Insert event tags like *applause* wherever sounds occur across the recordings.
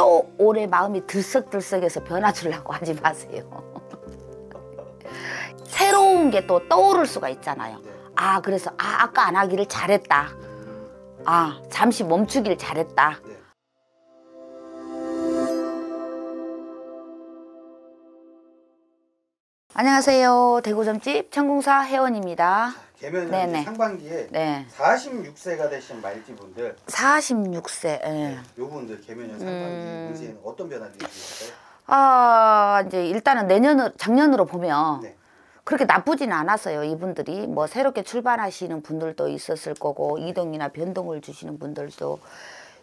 또 올해 마음이 들썩들썩해서 변화 주려고 하지 마세요. *laughs* 새로운 게 또 떠오를 수가 있잖아요. 아 그래서 아 아까 안 하기를 잘했다. 아 잠시 멈추기를 잘했다. 안녕하세요. 대구점집 천궁사 회원입니다. 개면 상반기에 네. 46세가 되신 말띠분들 46세 예. 네, 요분들 개면년 상반기 음... 는 어떤 변화들이 있을까요? 아 이제 일단은 내년으로 작년으로 보면 네. 그렇게 나쁘진 않았어요. 이분들이 뭐 새롭게 출발하시는 분들도 있었을 거고 이동이나 변동을 주시는 분들도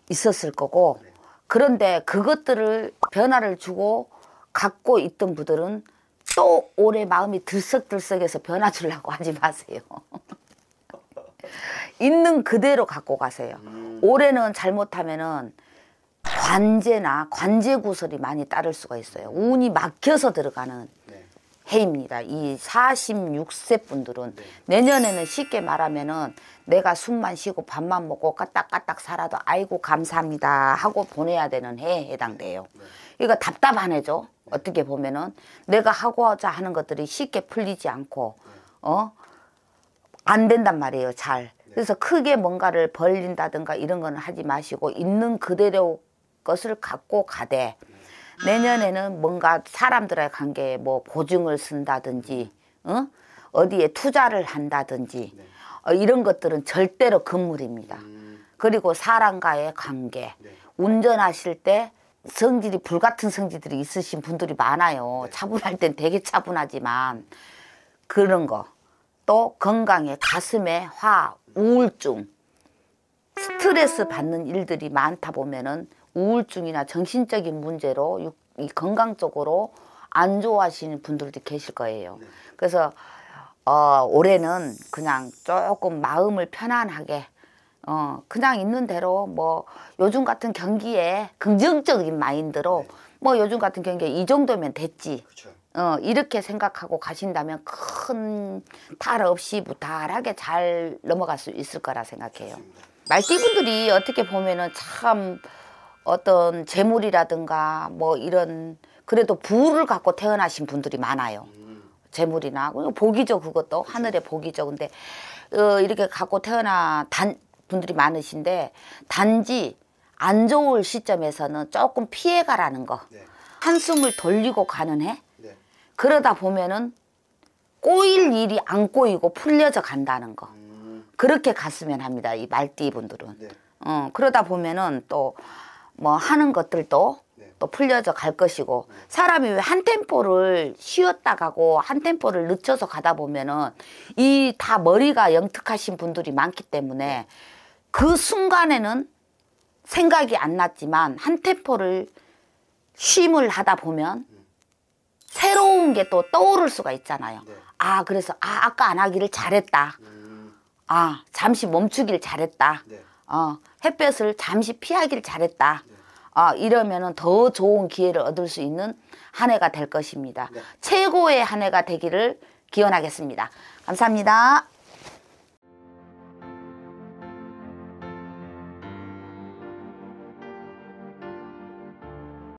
있었을 거고 네. 그런데 그것들을 변화를 주고 갖고 있던 분들은 또 올해 마음이 들썩들썩해서 변화 주려고 *laughs* 하지 마세요. 있는 그대로 갖고 가세요. 음. 올해는 잘못하면은 관제나 관제 구설이 많이 따를 수가 있어요. 운이 막혀서 들어가는 네. 해입니다. 이 46세 분들은 네. 내년에는 쉽게 말하면은 내가 숨만 쉬고 밥만 먹고 까딱까딱 살아도 아이고 감사합니다 하고 보내야 되는 해에 해당돼요. 이거 답답한 해죠. 어떻게 보면은 내가 하고자 하는 것들이 쉽게 풀리지 않고 네. 어안 된단 말이에요, 잘. 네. 그래서 크게 뭔가를 벌린다든가 이런 건 하지 마시고 있는 그대로 것을 갖고 가되 내년에는 뭔가 사람들의 관계에 뭐 보증을 쓴다든지 어? 어디에 투자를 한다든지 네. 어, 이런 것들은 절대로 금물입니다. 음. 그리고 사람과의 관계 네. 운전하실 때 성질이 불같은 성질들이 있으신 분들이 많아요. 차분할 땐 되게 차분하지만 그런 거또 건강에 가슴에 화, 우울증, 스트레스 받는 일들이 많다 보면은 우울증이나 정신적인 문제로 이 건강 쪽으로 안 좋아하시는 분들도 계실 거예요. 네. 그래서 어, 올해는 그냥 조금 마음을 편안하게 어, 그냥 있는 대로 뭐 요즘 같은 경기에 긍정적인 마인드로 네. 뭐 요즘 같은 경기에 이 정도면 됐지. 그쵸. 그렇죠. 어, 이렇게 생각하고 가신다면 큰 탈 없이 무탈하게 잘 넘어갈 수 있을 거라 생각해요. 말띠분들이 어떻게 보면은 참 어떤 재물이라든가 뭐 이런 그래도 부를 갖고 태어나신 분들이 많아요. 음. 재물이나 복이죠 그것도 그렇죠. 하늘의 복이죠. 근데 어, 이렇게 갖고 태어나 단 분들이 많으신데 단지 안 좋을 시점에서는 조금 피해가라는 거. 네. 한숨을 돌리고 가는 해. 그러다 보면은 꼬일 일이 안 꼬이고 풀려져 간다는 거. 그렇게 갔으면 합니다. 이 말띠 분들은. 네. 어, 그러다 보면은 또 뭐 하는 것들도 네. 또 풀려져 갈 것이고 사람이 왜 한 템포를 쉬었다 가고 한 템포를 늦춰서 가다 보면은 이 다 머리가 영특하신 분들이 많기 때문에 네. 그 순간에는 생각이 안 났지만 한 템포를 쉼을 하다 보면 새로운 게 또 떠오를 수가 있잖아요. 네. 아, 그래서 아, 아까 안 하기를 잘했다. 음. 아, 잠시 멈추기를 잘했다. 네. 어, 햇볕을 잠시 피하기를 잘했다. 네. 어, 이러면은 더 좋은 기회를 얻을 수 있는 한 해가 될 것입니다. 네. 최고의 한 해가 되기를 기원하겠습니다. 감사합니다.